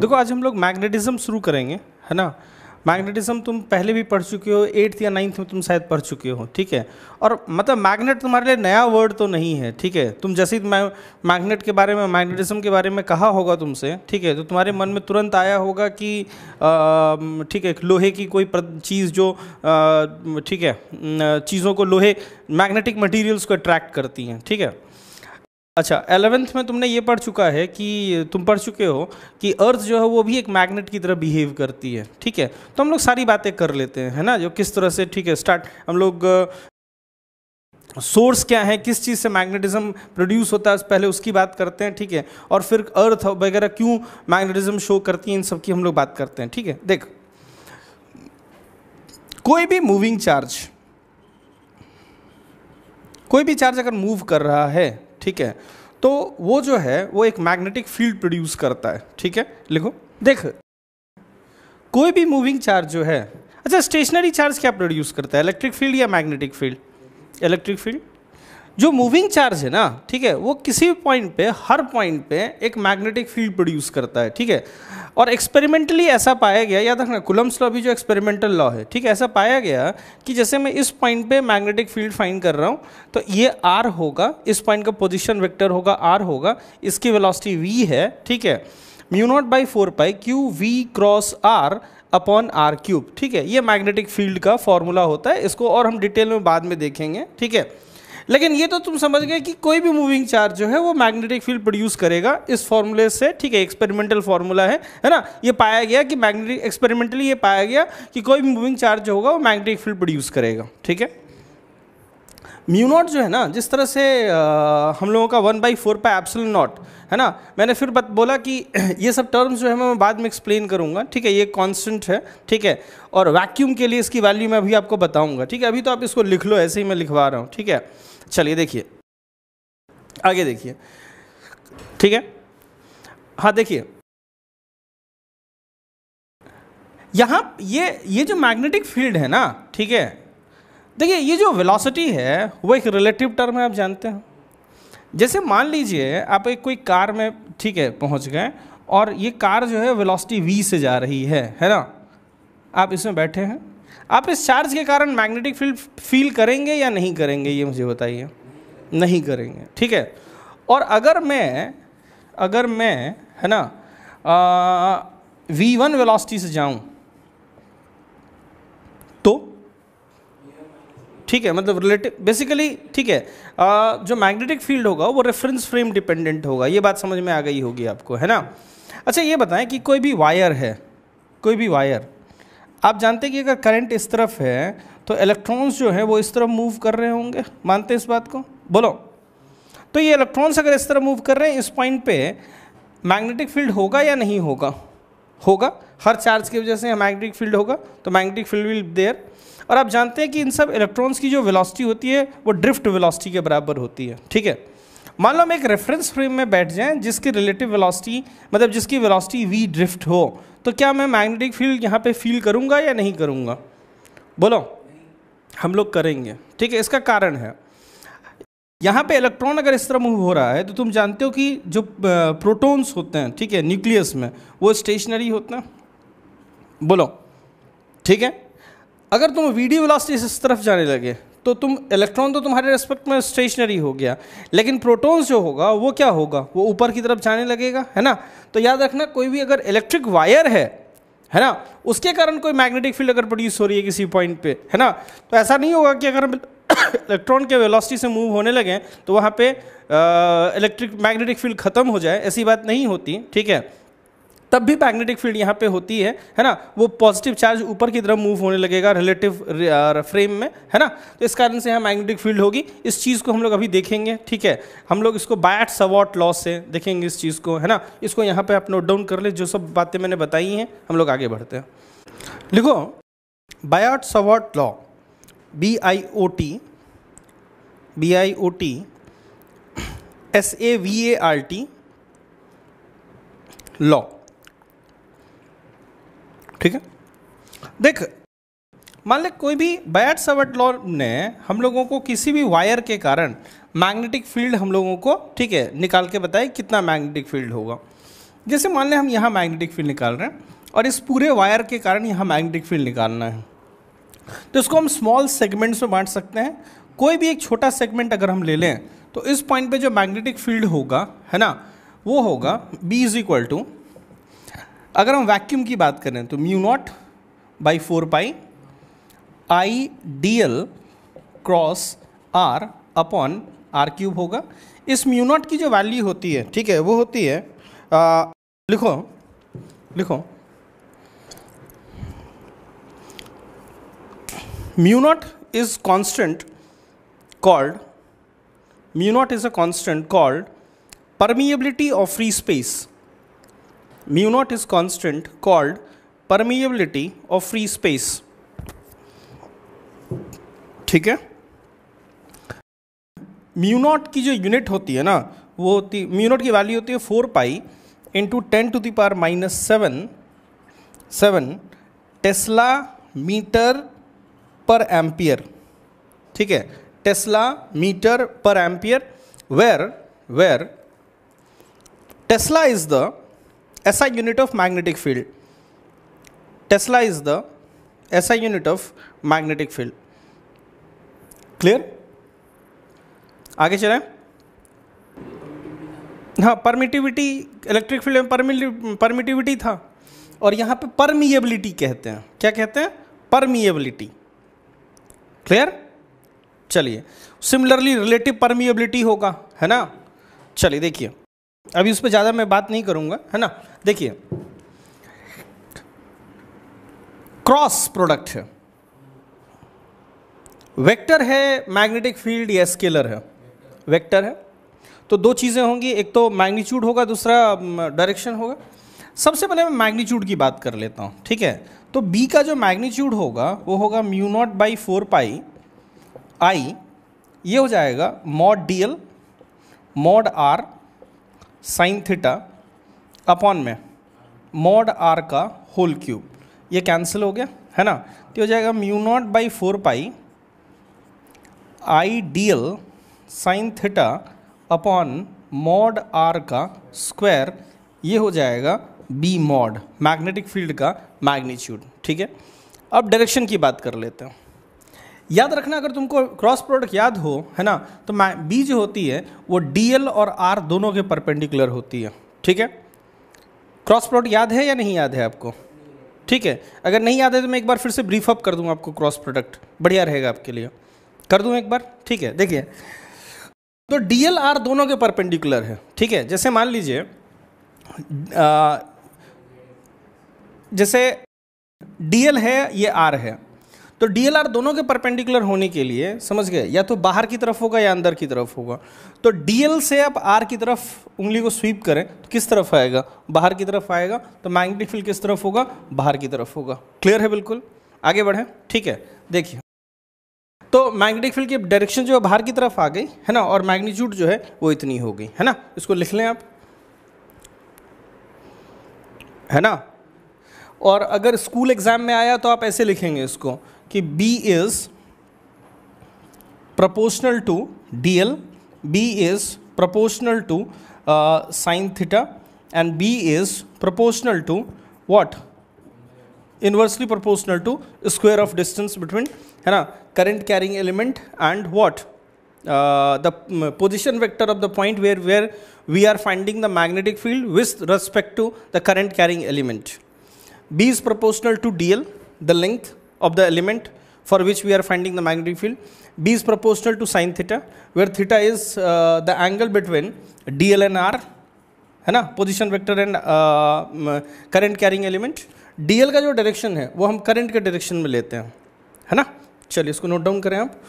देखो आज हम लोग मैग्नेटिज्म शुरू करेंगे है ना मैग्नेटिज्म तुम पहले भी पढ़ चुके हो एट्थ या नाइन्थ में तुम शायद पढ़ चुके हो ठीक है और मतलब मैग्नेट तुम्हारे लिए नया वर्ड तो नहीं है ठीक है तुम जैसे ही मैग्नेट के बारे में मैग्नेटिज्म के बारे में कहा होगा तुमसे ठीक है तो तुम्हारे मन में तुरंत आया होगा कि ठीक है लोहे की कोई चीज़ जो ठीक है चीज़ों को लोहे मैग्नेटिक मटीरियल्स को अट्रैक्ट करती हैं ठीक है अच्छा एलेवेंथ में तुमने ये पढ़ चुका है कि तुम पढ़ चुके हो कि अर्थ जो है वो भी एक मैग्नेट की तरह बिहेव करती है ठीक है तो हम लोग सारी बातें कर लेते हैं है ना जो किस तरह से ठीक है स्टार्ट हम लोग सोर्स क्या है किस चीज़ से मैग्नेटिज्म प्रोड्यूस होता है पहले उसकी बात करते हैं ठीक है और फिर अर्थ वगैरह क्यों मैग्नेटिज्म शो करती है इन सब की हम लोग बात करते हैं ठीक है देख कोई भी मूविंग चार्ज कोई भी चार्ज अगर मूव कर रहा है ठीक है तो वो जो है वो एक मैग्नेटिक फील्ड प्रोड्यूस करता है ठीक है लिखो देख कोई भी मूविंग चार्ज जो है अच्छा स्टेशनरी चार्ज क्या प्रोड्यूस करता है इलेक्ट्रिक फील्ड या मैग्नेटिक फील्ड इलेक्ट्रिक फील्ड जो मूविंग चार्ज है ना ठीक है वो किसी पॉइंट पे हर पॉइंट पे एक मैग्नेटिक फील्ड प्रोड्यूस करता है ठीक है और एक्सपेरिमेंटली ऐसा पाया गया याद रखना कुलम्स लॉ भी जो एक्सपेरिमेंटल लॉ है ठीक है ऐसा पाया गया कि जैसे मैं इस पॉइंट पे मैग्नेटिक फील्ड फाइंड कर रहा हूँ तो ये आर होगा इस पॉइंट का पोजिशन वेक्टर होगा आर होगा इसकी वेलासिटी वी है ठीक है mu naught by four pi q v cross r upon r cube ठीक है ये मैग्नेटिक फील्ड का फॉर्मूला होता है इसको और हम डिटेल में बाद में देखेंगे ठीक है लेकिन ये तो तुम समझ गए कि कोई भी मूविंग चार्ज जो है वो मैग्नेटिक फील्ड प्रोड्यूस करेगा इस फॉर्मूले से ठीक है एक्सपेरिमेंटल फार्मूला है है ना ये पाया गया कि मैग्नेटिक एक्सपेरिमेंटली ये पाया गया कि कोई भी मूविंग चार्ज जो होगा वो मैग्नेटिक फील्ड प्रोड्यूस करेगा ठीक है म्यू नॉट जो है ना जिस तरह से आ, हम लोगों का वन बाई फोर पा एप्सल नॉट है ना मैंने फिर बत, बोला कि ये सब टर्म्स जो है मैं बाद में एक्सप्लेन करूँगा ठीक है ये कांस्टेंट है ठीक है और वैक्यूम के लिए इसकी वैल्यू मैं अभी आपको बताऊँगा ठीक है अभी तो आप इसको लिख लो ऐसे ही मैं लिखवा रहा हूँ ठीक है चलिए देखिए आगे देखिए ठीक है हाँ देखिए यहाँ ये ये जो मैग्नेटिक फील्ड है ना ठीक है देखिए ये जो वेलोसिटी है वो एक रिलेटिव टर्म है आप जानते हैं जैसे मान लीजिए आप एक कोई कार में ठीक है पहुँच गए और ये कार जो है वेलोसिटी वी से जा रही है है ना आप इसमें बैठे हैं आप इस चार्ज के कारण मैग्नेटिक फील्ड फील करेंगे या नहीं करेंगे ये मुझे बताइए नहीं करेंगे ठीक है और अगर मैं अगर मैं है ना वी वन से जाऊं तो ठीक है मतलब रिलेटिव बेसिकली ठीक है आ, जो मैग्नेटिक फील्ड होगा वो रेफरेंस फ्रेम डिपेंडेंट होगा ये बात समझ में आ गई होगी आपको है ना अच्छा ये बताएं कि कोई भी वायर है कोई भी वायर आप जानते हैं कि अगर करंट इस तरफ है तो इलेक्ट्रॉन्स जो है वो इस तरफ मूव कर रहे होंगे मानते हैं इस बात को बोलो तो ये इलेक्ट्रॉन्स अगर इस तरह मूव कर रहे हैं इस पॉइंट पे मैग्नेटिक फील्ड होगा या नहीं होगा होगा हर चार्ज की वजह से मैग्नेटिक फील्ड होगा तो मैग्नेटिक फील्ड विल देयर और आप जानते हैं कि इन सब इलेक्ट्रॉन्स की जो वेलोसिटी होती है वो ड्रिफ्ट वेलोसिटी के बराबर होती है ठीक है मान लो हम एक रेफरेंस फ्रेम में बैठ जाएं जिसकी रिलेटिव वेलोसिटी मतलब जिसकी वेलोसिटी वी ड्रिफ्ट हो तो क्या मैं मैग्नेटिक फील्ड यहाँ पे फील करूँगा या नहीं करूँगा बोलो हम लोग करेंगे ठीक है इसका कारण है यहाँ पे इलेक्ट्रॉन अगर इस तरह मूव हो रहा है तो तुम जानते हो कि जो प्रोटोन्स होते हैं ठीक है न्यूक्लियस में वो स्टेशनरी होते हैं बोलो ठीक है अगर तुम वीडियो वेलोसिटी इस तरफ जाने लगे तो तुम इलेक्ट्रॉन तो तुम्हारे रेस्पेक्ट में स्टेशनरी हो गया लेकिन प्रोटॉन्स जो होगा वो क्या होगा वो ऊपर की तरफ जाने लगेगा है ना तो याद रखना कोई भी अगर इलेक्ट्रिक वायर है है ना उसके कारण कोई मैग्नेटिक फील्ड अगर प्रोड्यूस हो रही है किसी पॉइंट पे है ना तो ऐसा नहीं होगा कि अगर इलेक्ट्रॉन के वेलोसिटी से मूव होने लगे तो वहाँ पे इलेक्ट्रिक मैग्नेटिक फील्ड ख़त्म हो जाए ऐसी बात नहीं होती ठीक है तब भी मैग्नेटिक फील्ड यहाँ पे होती है है ना वो पॉजिटिव चार्ज ऊपर की तरफ मूव होने लगेगा रिलेटिव फ्रेम uh, में है ना तो इस कारण से यहाँ मैग्नेटिक फील्ड होगी इस चीज़ को हम लोग अभी देखेंगे ठीक है हम लोग इसको बायट सवॉट लॉ से देखेंगे इस चीज़ को है ना इसको यहाँ पर आप नोट डाउन कर ले जो सब बातें मैंने बताई हैं हम लोग आगे बढ़ते हैं लिखो Biot Savart law B I O T B I O T S A V A R T law ठीक है देख मान ले कोई भी बैट सवर्ट लॉ ने हम लोगों को किसी भी वायर के कारण मैग्नेटिक फील्ड हम लोगों को ठीक है निकाल के बताए कितना मैग्नेटिक फील्ड होगा जैसे मान लें हम यहाँ मैग्नेटिक फील्ड निकाल रहे हैं और इस पूरे वायर के कारण यहाँ मैग्नेटिक फील्ड निकालना है तो इसको हम स्मॉल सेगमेंट्स में बांट सकते हैं कोई भी एक छोटा सेगमेंट अगर हम ले लें तो इस पॉइंट पे जो मैग्नेटिक फील्ड होगा है ना वो होगा बी इज इक्वल टू अगर हम वैक्यूम की बात करें तो mu naught by four pi I d l cross r upon r cube होगा इस म्यू नॉट की जो वैल्यू होती है ठीक है वो होती है आ, लिखो लिखो mu naught is constant called mu naught is a constant called permeability of free space mu naught is constant called permeability of free space ठीक है mu naught की जो यूनिट होती है ना वो होती mu naught की वैल्यू होती है four pi into ten to the power minus seven seven tesla metre per ampere ठीक है tesla metre per ampere where where tesla is the SI unit of magnetic field. Tesla is the SI unit of magnetic field. Clear आगे चले हाँ permittivity electric field में permittivity था और यहाँ पे परमिएबिलिटी कहते हैं क्या कहते हैं परमिएबिलिटी क्लियर चलिए सिमिलरली रिलेटिव परमिएबिलिटी होगा है ना चलिए देखिए अभी उस पर ज़्यादा मैं बात नहीं करूँगा है ना देखिए क्रॉस प्रोडक्ट है वेक्टर है मैग्नेटिक फील्ड या स्केलर है वेक्टर है तो दो चीज़ें होंगी एक तो मैग्नीट्यूड होगा दूसरा डायरेक्शन होगा सबसे पहले मैं मैग्नीट्यूड की बात कर लेता हूँ ठीक है तो बी का जो मैग्नीट्यूड होगा वो होगा mu naught by four pi I ये हो जाएगा mod d l mod r sine theta upon में मॉड आर का होल क्यूब ये कैंसिल हो गया है ना तो हो जाएगा mu naught by four pi I d l sine theta upon mod r का स्क्वायर ये हो जाएगा बी मॉड मैग्नेटिक फील्ड का मैग्नीट्यूड ठीक है अब डायरेक्शन की बात कर लेते हैं याद रखना अगर तुमको क्रॉस प्रोडक्ट याद हो है ना तो मैं बी जो होती है वो डी एल और आर दोनों के परपेंडिकुलर होती है ठीक है क्रॉस प्रोडक्ट याद है या नहीं याद है आपको ठीक है अगर नहीं याद है तो मैं एक बार फिर से ब्रीफ अप कर दूँ आपको क्रॉस प्रोडक्ट बढ़िया रहेगा आपके लिए कर दूँ एक बार ठीक है देखिए तो डी एल आर दोनों के परपेंडिकुलर है ठीक है जैसे मान लीजिए जैसे डी एल है ये आर है तो डीएलआर दोनों के परपेंडिकुलर होने के लिए समझ गए या तो बाहर की तरफ होगा या अंदर की तरफ होगा तो डीएल से आप आर की तरफ उंगली को स्वीप करें तो किस तरफ आएगा बाहर की तरफ आएगा तो मैग्नेटिक फील्ड किस तरफ होगा बाहर की तरफ होगा क्लियर है बिल्कुल आगे बढ़ें ठीक है देखिए तो मैग्नेटिक फील्ड की डायरेक्शन जो है बाहर की तरफ आ गई है ना और मैग्नीट्यूड जो है वो इतनी हो गई है ना इसको लिख लें आप है ना और अगर स्कूल एग्ज़ाम में आया तो आप ऐसे लिखेंगे इसको कि B is proportional to DL, B is proportional to uh, sine theta and B is proportional to what? Inversely proportional to square of distance between है ना current carrying element and what? Uh, the mm, position vector of the point where where we are finding the magnetic field with respect to the current carrying element. B is proportional to DL, the length of the element for which we are finding the magnetic field. B is proportional to sin theta, where theta is uh, the angle between DL and R, है ना position vector and current carrying element d l का जो direction है वो हम current के direction में लेते हैं है ना चलिए इसको नोट डाउन करें आप